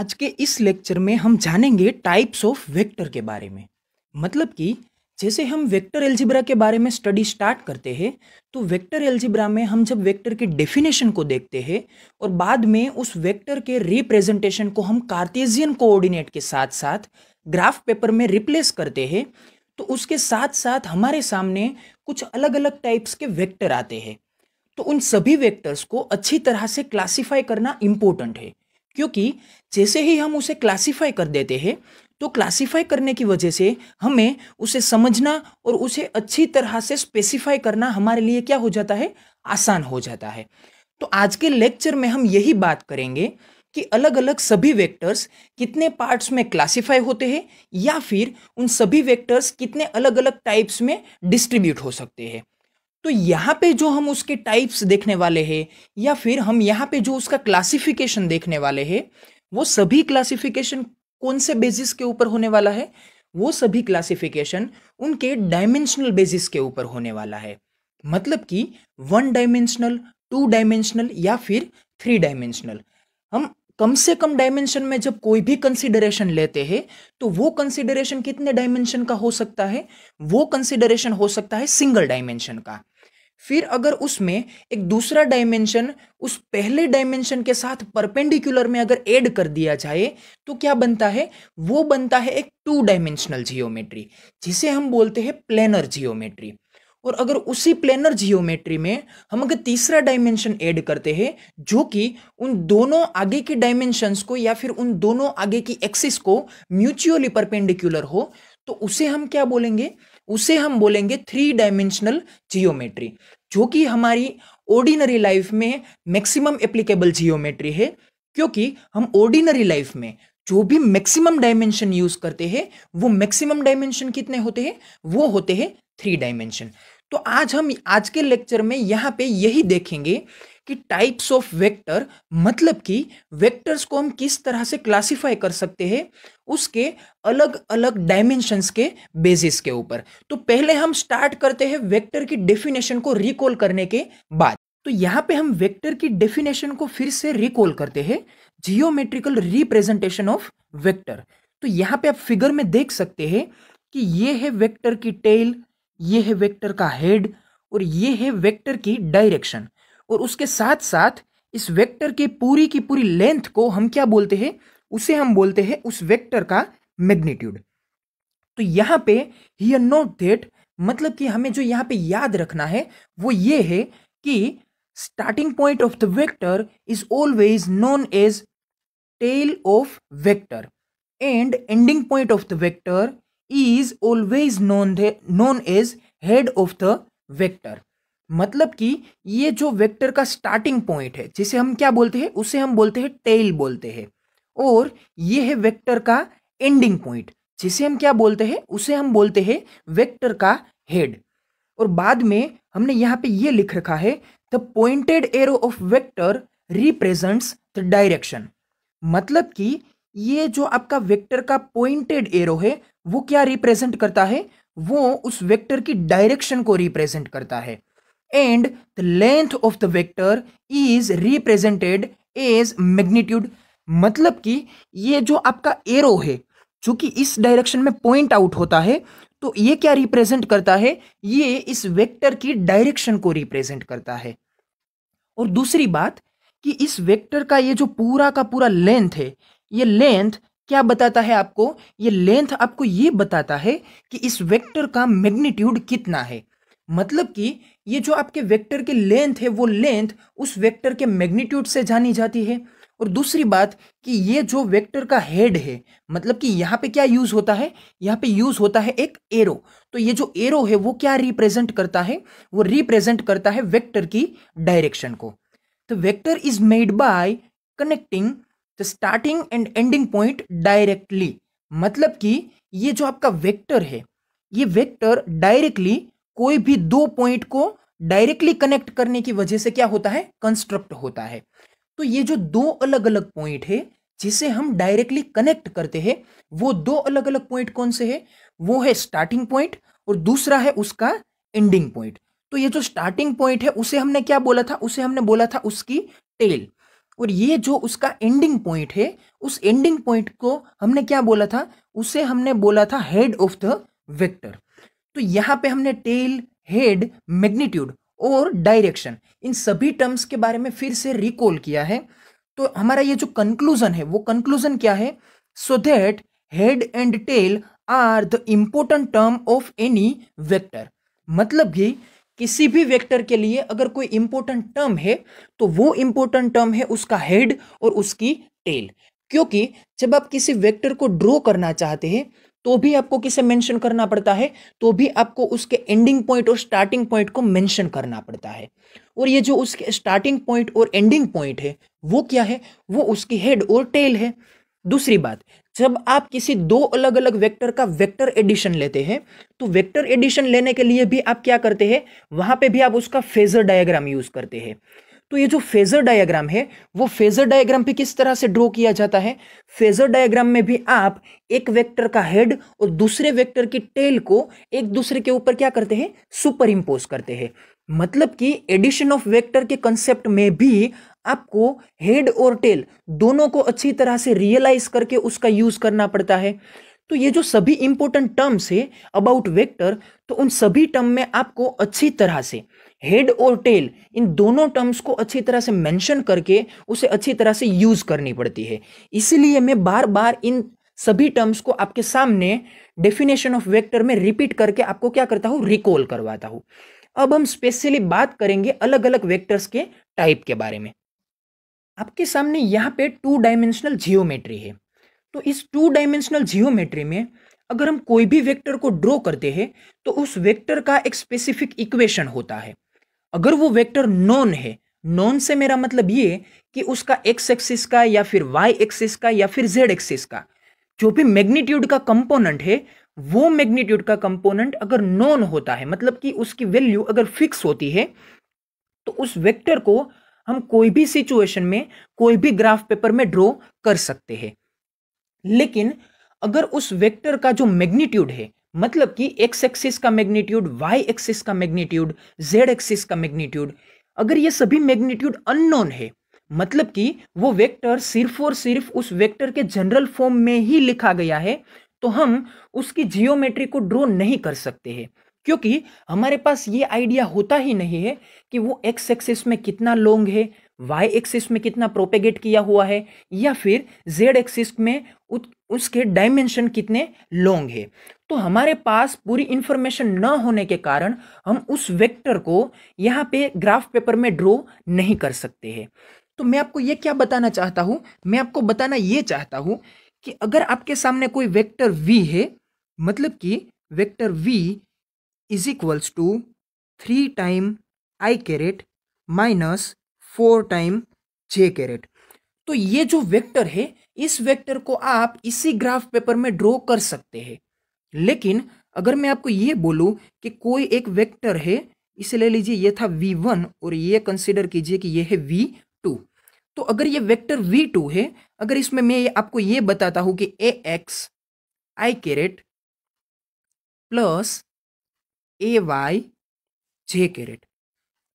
आज के इस लेक्चर में हम जानेंगे टाइप्स ऑफ वेक्टर के बारे में मतलब कि जैसे हम वेक्टर एल्जिब्रा के बारे में स्टडी स्टार्ट करते हैं तो वेक्टर एल्जिब्रा में हम जब वेक्टर के डेफिनेशन को देखते हैं और बाद में उस वेक्टर के रिप्रेजेंटेशन को हम कार्तेजियन कोऑर्डिनेट के साथ साथ ग्राफ पेपर में रिप्लेस करते हैं तो उसके साथ साथ हमारे सामने कुछ अलग अलग टाइप्स के वेक्टर आते हैं तो उन सभी वेक्टर्स को अच्छी तरह से क्लासीफाई करना इम्पोर्टेंट है क्योंकि जैसे ही हम उसे क्लासिफाई कर देते हैं तो क्लासिफाई करने की वजह से हमें उसे समझना और उसे अच्छी तरह से स्पेसिफाई करना हमारे लिए क्या हो जाता है आसान हो जाता है तो आज के लेक्चर में हम यही बात करेंगे कि अलग अलग सभी वेक्टर्स कितने पार्ट्स में क्लासिफाई होते हैं या फिर उन सभी वेक्टर्स कितने अलग अलग टाइप्स में डिस्ट्रीब्यूट हो सकते हैं तो यहाँ पे जो हम उसके टाइप्स देखने वाले हैं या फिर हम यहाँ पे जो उसका क्लासिफिकेशन देखने वाले हैं वो सभी क्लासिफिकेशन कौन से बेसिस के ऊपर होने वाला है वो सभी क्लासिफिकेशन उनके डायमेंशनल बेसिस के ऊपर होने वाला है मतलब कि वन डायमेंशनल टू डायमेंशनल या फिर थ्री डायमेंशनल हम कम से कम डायमेंशन में जब कोई भी कंसिडरेशन लेते हैं तो वो कंसिडरेशन कितने डायमेंशन का हो सकता है वो कंसिडरेशन हो सकता है सिंगल डायमेंशन का फिर अगर उसमें एक दूसरा डायमेंशन उस पहले डायमेंशन के साथ परपेंडिकुलर में अगर ऐड कर दिया जाए तो क्या बनता है वो बनता है एक टू डायमेंशनल जियोमेट्री जिसे हम बोलते हैं प्लेनर जियोमेट्री और अगर उसी प्लेनर जियोमेट्री में हम अगर तीसरा डायमेंशन ऐड करते हैं जो कि उन दोनों आगे के डायमेंशंस को या फिर उन दोनों आगे की एक्सिस को म्यूचुअली परपेंडिकुलर हो तो उसे हम क्या बोलेंगे उसे हम बोलेंगे थ्री डायमेंशनल जियोमेट्री जो कि हमारी ऑर्डिनरी लाइफ में मैक्सिमम एप्लीकेबल जियोमेट्री है क्योंकि हम ऑर्डिनरी लाइफ में जो भी मैक्सिमम डायमेंशन यूज करते हैं वो मैक्सिमम डायमेंशन कितने होते हैं वो होते हैं थ्री डायमेंशन तो आज हम आज के लेक्चर में यहाँ पे यही देखेंगे कि टाइप्स ऑफ वेक्टर मतलब कि वेक्टर्स को हम किस तरह से क्लासिफाई कर सकते हैं उसके अलग अलग डायमेंशंस के बेसिस के ऊपर तो पहले हम स्टार्ट करते हैं वेक्टर की डेफिनेशन को रिकॉल करने के बाद तो यहाँ पे हम वेक्टर की डेफिनेशन को फिर से रिकॉल करते हैं जियोमेट्रिकल रिप्रेजेंटेशन ऑफ वेक्टर तो यहाँ पे आप फिगर में देख सकते हैं कि ये है वेक्टर की टेल ये है वेक्टर का हेड और ये है वेक्टर की डायरेक्शन और उसके साथ साथ इस वेक्टर के पूरी की पूरी लेंथ को हम क्या बोलते हैं उसे हम बोलते हैं उस वेक्टर का मैग्नीट्यूड तो यहाँ पे आर नोट देट मतलब कि हमें जो यहाँ पे याद रखना है वो ये है कि starting point of the vector is always known as tail of vector and ending point of the vector is always known known as head of the vector मतलब कि ये जो वेक्टर का स्टार्टिंग पॉइंट है जिसे हम क्या बोलते हैं उसे हम बोलते हैं टेल बोलते हैं और ये है वेक्टर का एंडिंग पॉइंट जिसे हम क्या बोलते हैं उसे हम बोलते हैं वेक्टर का हेड और बाद में हमने यहाँ पे ये लिख रखा है the pointed arrow of vector represents the direction मतलब कि ये जो आपका वेक्टर का पॉइंटेड एरो है वो क्या रिप्रेजेंट करता है वो उस वेक्टर की डायरेक्शन को रिप्रेजेंट करता है and the length of the vector is represented as magnitude मतलब कि ये जो आपका एरो है जो कि इस डायरेक्शन में पॉइंट आउट होता है तो ये क्या रिप्रेजेंट करता है ये इस वेक्टर की डायरेक्शन को रिप्रेजेंट करता है और दूसरी बात कि इस वेक्टर का ये जो पूरा का पूरा लेंथ है ये लेंथ क्या बताता है आपको ये लेंथ आपको ये बताता है कि इस वेक्टर का मैग्नीट्यूड कितना है मतलब कि ये जो आपके वेक्टर की लेंथ है वो लेंथ उस वेक्टर के मैग्नीट्यूड से जानी जाती है और दूसरी बात कि ये जो वेक्टर का हेड है मतलब कि यहाँ पे क्या यूज़ होता है यहाँ पे यूज़ होता है एक एरो तो ये जो एरो है वो क्या रिप्रेजेंट करता है वो रिप्रेजेंट करता है वेक्टर की डायरेक्शन को तो vector is made by connecting the starting and ending point directly मतलब कि ये जो आपका वेक्टर है ये वेक्टर डायरेक्टली कोई भी दो पॉइंट को डायरेक्टली कनेक्ट करने की वजह से क्या होता है कंस्ट्रक्ट होता है तो ये जो दो अलग अलग पॉइंट है जिसे हम डायरेक्टली कनेक्ट करते हैं वो दो अलग अलग पॉइंट कौन से है वो है स्टार्टिंग पॉइंट और दूसरा है उसका एंडिंग पॉइंट तो ये जो स्टार्टिंग पॉइंट है उसे हमने क्या बोला था उसे हमने बोला था उसकी टेल और ये जो उसका एंडिंग पॉइंट है उस एंडिंग पॉइंट को हमने क्या बोला था उसे हमने बोला था हेड ऑफ द वेक्टर तो यहाँ पे हमने टेल हेड मैग्नीट्यूड और डायरेक्शन इन सभी टर्म्स के बारे में फिर से रिकॉल किया है तो हमारा ये जो कंक्लूजन है वो कंक्लूजन क्या है so that head and tail are the important term of any vector मतलब कि किसी भी वेक्टर के लिए अगर कोई इंपॉर्टेंट टर्म है तो वो इंपॉर्टेंट टर्म है उसका हेड और उसकी टेल क्योंकि जब आप किसी वेक्टर को ड्रॉ करना चाहते हैं तो भी आपको किसे मेंशन करना पड़ता है तो भी आपको उसके एंडिंग पॉइंट और स्टार्टिंग पॉइंट को मेंशन करना पड़ता है और ये जो उसके स्टार्टिंग पॉइंट और एंडिंग पॉइंट है वो क्या है वो उसकी हेड और टेल है दूसरी बात जब आप किसी दो अलग अलग वेक्टर का वेक्टर एडिशन लेते हैं तो वेक्टर एडिशन लेने के लिए भी आप क्या करते हैं वहां पे भी आप उसका फेजर डायग्राम यूज करते हैं तो ये जो फेजर डायग्राम है वो फेजर डायग्राम पे किस तरह से ड्रॉ किया जाता है फेजर डायग्राम में भी आप एक वेक्टर का हेड और दूसरे वेक्टर की टेल को एक दूसरे के ऊपर क्या करते हैं सुपर इम्पोज करते हैं मतलब कि एडिशन ऑफ वेक्टर के कंसेप्ट में भी आपको हेड और टेल दोनों को अच्छी तरह से रियलाइज करके उसका यूज करना पड़ता है तो ये जो सभी इंपॉर्टेंट टर्म्स है अबाउट वेक्टर तो उन सभी टर्म में आपको अच्छी तरह से हेड और टेल इन दोनों टर्म्स को अच्छी तरह से मेंशन करके उसे अच्छी तरह से यूज करनी पड़ती है इसलिए मैं बार बार इन सभी टर्म्स को आपके सामने डेफिनेशन ऑफ वेक्टर में रिपीट करके आपको क्या करता हूँ रिकॉल करवाता हूँ अब हम स्पेशली बात करेंगे अलग अलग वेक्टर्स के टाइप के बारे में आपके सामने यहाँ पे टू डायमेंशनल जियोमेट्री है तो इस टू डायमेंशनल जियोमेट्री में अगर हम कोई भी वेक्टर को ड्रॉ करते हैं तो उस वेक्टर का एक स्पेसिफिक इक्वेशन होता है अगर वो वेक्टर नॉन है नॉन से मेरा मतलब ये कि उसका एक्स एक्सिस का या फिर वाई एक्सिस का या फिर जेड एक्सिस का जो भी मैग्नीट्यूड का कंपोनेंट है वो मैग्नीट्यूड का कंपोनेंट अगर नॉन होता है मतलब कि उसकी वैल्यू अगर फिक्स होती है तो उस वेक्टर को हम कोई भी सिचुएशन में कोई भी ग्राफ पेपर में ड्रॉ कर सकते हैं लेकिन अगर उस वेक्टर का जो मैग्नीट्यूड है मतलब कि एक्स एक्सिस का मैग्नीट्यूड वाई एक्सिस का मैग्नीट्यूड जेड एक्सिस का मैग्नीट्यूड अगर ये सभी मैग्नीट्यूड अननोन है मतलब कि वो वेक्टर सिर्फ और सिर्फ उस वेक्टर के जनरल फॉर्म में ही लिखा गया है तो हम उसकी जियोमेट्री को ड्रॉ नहीं कर सकते हैं क्योंकि हमारे पास ये आइडिया होता ही नहीं है कि वो एक्स एक्सिस में कितना लॉन्ग है वाई एक्सिस में कितना प्रोपेगेट किया हुआ है या फिर जेड एक्सिस में उसके डायमेंशन कितने लॉन्ग है तो हमारे पास पूरी इन्फॉर्मेशन न होने के कारण हम उस वेक्टर को यहाँ पे ग्राफ पेपर में ड्रॉ नहीं कर सकते हैं तो मैं आपको ये क्या बताना चाहता हूँ मैं आपको बताना ये चाहता हूँ कि अगर आपके सामने कोई वेक्टर वी है मतलब कि vector V is equals to three time I caret minus four time J caret तो ये जो वेक्टर है इस वेक्टर को आप इसी ग्राफ पेपर में ड्रॉ कर सकते हैं लेकिन अगर मैं आपको ये बोलूं कि कोई एक वेक्टर है इसे ले लीजिए ये था v1 और ये कंसिडर कीजिए कि ये है v2 तो अगर ये वेक्टर वी टू है अगर इसमें मैं आपको ये बताता हूं कि A X I caret plus A Y J caret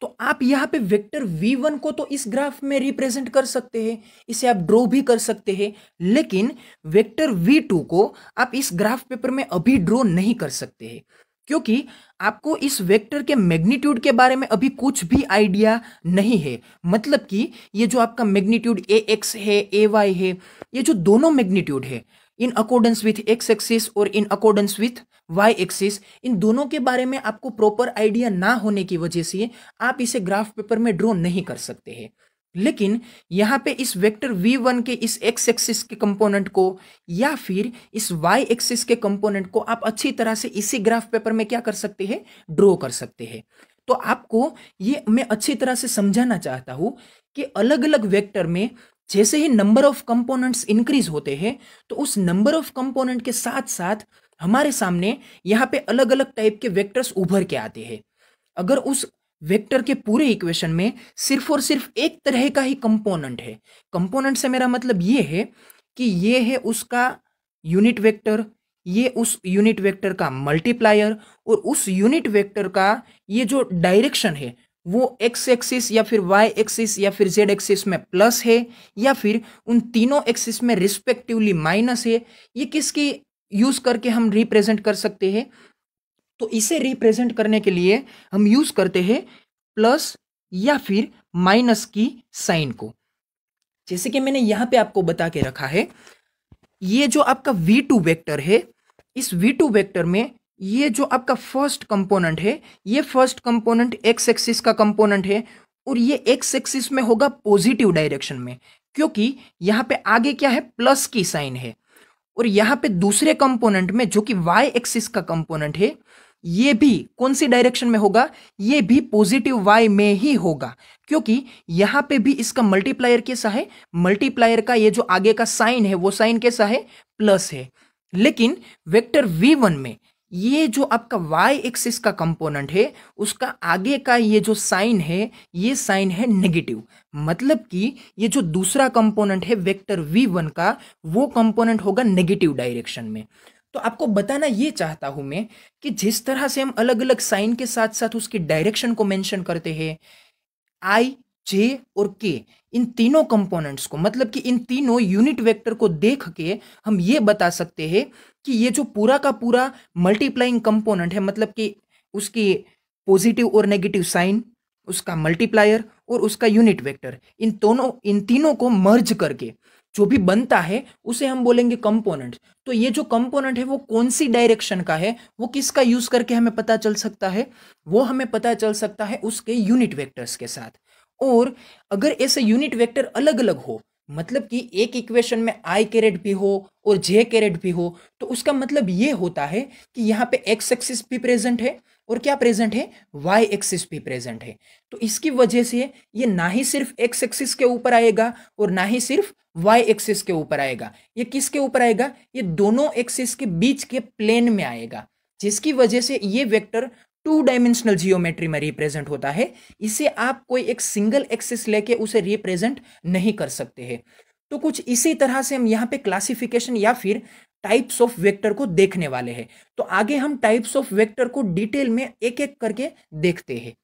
तो आप यहां पे वेक्टर v1 को तो इस ग्राफ में रिप्रेजेंट कर सकते हैं इसे आप ड्रॉ भी कर सकते हैं लेकिन वेक्टर v2 को आप इस ग्राफ पेपर में अभी ड्रॉ नहीं कर सकते हैं क्योंकि आपको इस वेक्टर के मैग्नीट्यूड के बारे में अभी कुछ भी आइडिया नहीं है मतलब कि ये जो आपका मैग्नीट्यूड ए एक्स है ए वाई है ये जो दोनों मैग्नीट्यूड है in accordance with X axis और in accordance with Y axis इन दोनों के बारे में आपको प्रॉपर आइडिया ना होने की वजह से आप इसे ग्राफ पेपर में ड्रॉ नहीं कर सकते हैं लेकिन यहाँ पे इस वेक्टर v1 के इस x एक्सिस के कंपोनेंट को या फिर इस y एक्सिस के कंपोनेंट को आप अच्छी तरह से इसी ग्राफ पेपर में क्या कर सकते हैं ड्रॉ कर सकते हैं तो आपको ये मैं अच्छी तरह से समझाना चाहता हूँ कि अलग अलग वेक्टर में जैसे ही नंबर ऑफ कंपोनेंट्स इंक्रीज होते हैं तो उस नंबर ऑफ कंपोनेंट के साथ साथ हमारे सामने यहाँ पे अलग अलग टाइप के वेक्टर्स उभर के आते हैं अगर उस वेक्टर के पूरे इक्वेशन में सिर्फ और सिर्फ एक तरह का ही कंपोनेंट है कंपोनेंट से मेरा मतलब ये है कि ये है उसका यूनिट वेक्टर ये उस यूनिट वेक्टर का मल्टीप्लायर और उस यूनिट वेक्टर का ये जो डायरेक्शन है वो एक्स एक्सिस या फिर वाई एक्सिस या फिर जेड एक्सिस में प्लस है या फिर उन तीनों एक्सिस में रिस्पेक्टिवली माइनस है ये किसकी यूज करके हम रिप्रेजेंट कर सकते हैं तो इसे रिप्रेजेंट करने के लिए हम यूज करते हैं प्लस या फिर माइनस की साइन को जैसे कि मैंने यहां पे आपको बता के रखा है ये जो आपका v2 वेक्टर है इस v2 वेक्टर में ये जो आपका फर्स्ट कंपोनेंट है ये फर्स्ट कंपोनेंट x एक्सिस का कंपोनेंट है और ये x एक्सिस में होगा पॉजिटिव डायरेक्शन में क्योंकि यहां पे आगे क्या है प्लस की साइन है और यहां पे दूसरे कंपोनेंट में जो कि y एक्सिस का कंपोनेंट है ये भी कौन सी डायरेक्शन में होगा ये भी पॉजिटिव वाई में ही होगा क्योंकि यहां पे भी इसका मल्टीप्लायर कैसा है मल्टीप्लायर का ये जो आगे का साइन है वो साइन कैसा है प्लस है लेकिन वेक्टर वी वन में ये जो आपका वाई एक्सिस का कंपोनेंट है उसका आगे का ये जो साइन है ये साइन है नेगेटिव मतलब कि ये जो दूसरा कंपोनेंट है वेक्टर v1 का वो कंपोनेंट होगा नेगेटिव डायरेक्शन में तो आपको बताना ये चाहता हूँ मैं कि जिस तरह से हम अलग अलग साइन के साथ साथ उसके डायरेक्शन को मेंशन करते हैं आई जे और के इन तीनों कंपोनेंट्स को मतलब कि इन तीनों यूनिट वेक्टर को देख के हम ये बता सकते हैं कि ये जो पूरा का पूरा मल्टीप्लाइंग कंपोनेंट है मतलब कि उसकी पॉजिटिव और नेगेटिव साइन उसका मल्टीप्लायर और उसका यूनिट वेक्टर इन दोनों इन तीनों को मर्ज करके जो भी बनता है उसे हम बोलेंगे कंपोनेंट तो ये जो कंपोनेंट है वो कौन सी डायरेक्शन का है वो किसका यूज करके हमें पता चल सकता है वो हमें पता चल सकता है उसके यूनिट वेक्टर्स के साथ और अगर ऐसे यूनिट वेक्टर अलग अलग हो मतलब कि एक इक्वेशन में आई कैरेट भी हो और जे कैरेट भी हो तो उसका मतलब ये होता है कि यहाँ पे एक्स एक्सिस भी प्रेजेंट है और क्या प्रेजेंट है वाई एक्सिस भी प्रेजेंट है तो इसकी वजह से ये ना ही सिर्फ एक्स एक्सिस के ऊपर आएगा और ना ही सिर्फ वाई एक्सिस के ऊपर आएगा ये किसके ऊपर आएगा ये दोनों एक्सिस के बीच के प्लेन में आएगा जिसकी वजह से ये वेक्टर टू डायमेंशनल जियोमेट्री में रिप्रेजेंट होता है इसे आप कोई एक सिंगल एक्सिस लेके उसे रिप्रेजेंट नहीं कर सकते हैं तो कुछ इसी तरह से हम यहाँ पे क्लासिफिकेशन या फिर टाइप्स ऑफ वेक्टर को देखने वाले हैं तो आगे हम टाइप्स ऑफ वेक्टर को डिटेल में एक एक करके देखते हैं